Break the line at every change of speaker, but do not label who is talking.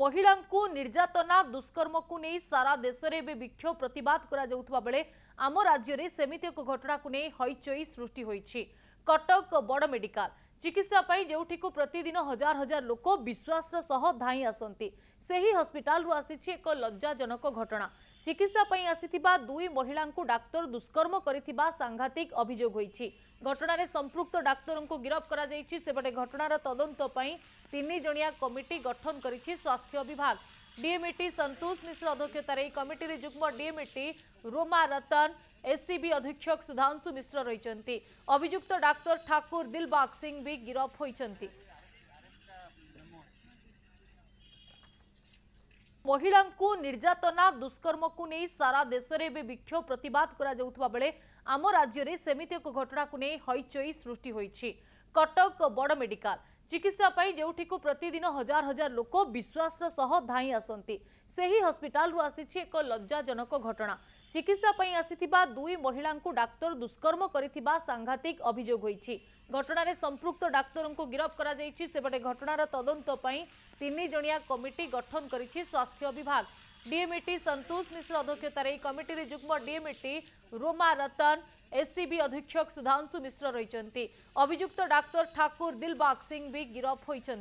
ମହିଳାଙ୍କୁ ନିର୍ଯାତନା ଦୁଷ୍କର୍ମକୁ ନେଇ ସାରା ଦେଶରେ ଏବେ ବିକ୍ଷୋଭ ପ୍ରତିବାଦ କରାଯାଉଥିବା ବେଳେ ଆମ ରାଜ୍ୟରେ ସେମିତି ଏକ ଘଟଣାକୁ ନେଇ ହଇଚଇ ସୃଷ୍ଟି ହୋଇଛି କଟକ ବଡ଼ ମେଡିକାଲ चिकित्सापी जो प्रतिदिन हजार हजार लोक विश्वास धाई आसती हस्पिटाल आसी एक लज्जाजनक घटना चिकित्सापी आसी दुई महिला डाक्तर दुष्कर्म कर सांघातिक अभोग घटन संपुक्त डाक्तर को गिरफ्त करपटे घटनार तदंतपी कमिटी गठन कर स्वास्थ्य विभाग डीएमईटी संतोष मिश्र अध्यक्षतार कमिटी जुग्म डीएमईटी रोमा रतन এসসিবি অধীক্ষক সুধাংশু মিশ্র রয়েছেন অভিযুক্ত ডাক্তার ঠাকুর দিলবাগ সিং বি গিরফ হয়েছেন মহিলাঙ্কু নির্যাতনা দুষ্কর্মকু নেই সারা দেশরে এবে বিক্ষোভ প্রতিবাদ করা যাউথবা বেলে আম রাজ্যরে সেমিতি এক ঘটনাকু নেই হইচই সৃষ্টি হয়েছে কটক বড় মেডিকাল चिकित्सा जो प्रतिदिन हजार हजार लोक विश्वास धाई आसती हस्पिटाल आसी एक लज्जाजनक घटना चिकित्सा आसी दुई महिला डाक्तर दुष्कर्म कर सांघातिक अभोग घटन संपुक्त डाक्तर को गिरफ्त कर घटनार तदंत कमिटी गठन कर स्वास्थ्य विभाग डीएमईटी संतोष मिश्र अध्यक्षतार कमिटी जुग्म डीएमईटी रोमा रतन এসসিবি অধীক্ষক সুধাংশু মিশ্র রয়েছেন অভিযুক্ত ডাক্তার ঠাকুর দিলবাগ সিং বি গিরফ হয়েছেন